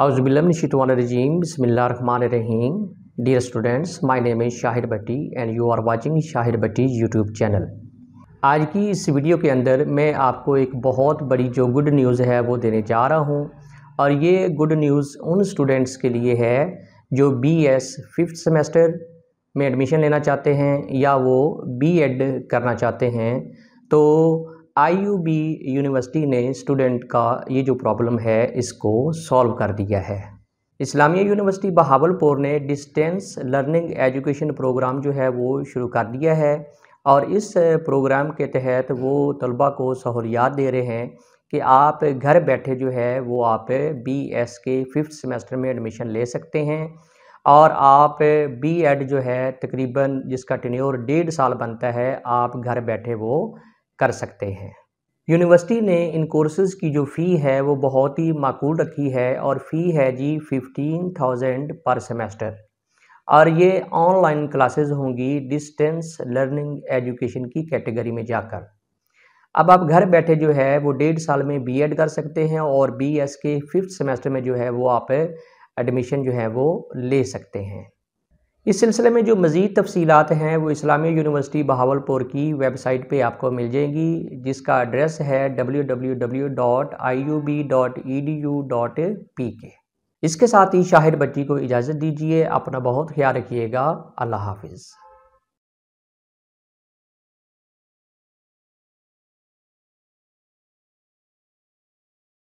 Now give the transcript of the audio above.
आउज़बिल्लिशीतवानरजीम रहीम dear students my name is Shahir Bhatti and you are watching Shahir Bhatti YouTube channel आज की इस वीडियो के अंदर मैं आपको एक बहुत बड़ी जो गुड न्यूज़ है वो देने जा रहा हूँ और ये गुड न्यूज़ उन स्टूडेंट्स के लिए है जो बी एस फिफ्थ सेमेस्टर में एडमिशन लेना चाहते हैं या वो बी एड करना चाहते हैं तो आईयूबी यूनिवर्सिटी ने स्टूडेंट का ये जो प्रॉब्लम है इसको सॉल्व कर दिया है इस्लामिया यूनिवर्सिटी बहावलपुर ने डिस्टेंस लर्निंग एजुकेशन प्रोग्राम जो है वो शुरू कर दिया है और इस प्रोग्राम के तहत वो तलबा को सहूलियात दे रहे हैं कि आप घर बैठे जो है वो आप बी एस के फिफ्थ सेमेस्टर में एडमिशन ले सकते हैं और आप बी एड जो है तकरीबन जिसका टेन्योर डेढ़ साल बनता है आप घर बैठे वो कर सकते हैं यूनिवर्सिटी ने इन कोर्सेज़ की जो फ़ी है वो बहुत ही माकूल रखी है और फ़ी है जी फिफ्टीन थाउजेंड पर सेमेस्टर और ये ऑनलाइन क्लासेस होंगी डिस्टेंस लर्निंग एजुकेशन की कैटेगरी में जाकर अब आप घर बैठे जो है वो डेढ़ साल में बीएड कर सकते हैं और बीएस के फिफ्थ सेमेस्टर में जो है वो आप एडमिशन जो है वो ले सकते हैं इस सिलसिले में जो मज़ीद तफसीत हैं वो इस्लामी यूनिवर्सिटी बहावलपुर की वेबसाइट पर आपको मिल जाएंगी जिसका एड्रेस है W W W dot I U B dot E D U dot P K इसके साथ ही शाहिर बच्ची को इजाज़त दीजिए अपना बहुत ख्याल रखिएगा अल्लाह हाफिज़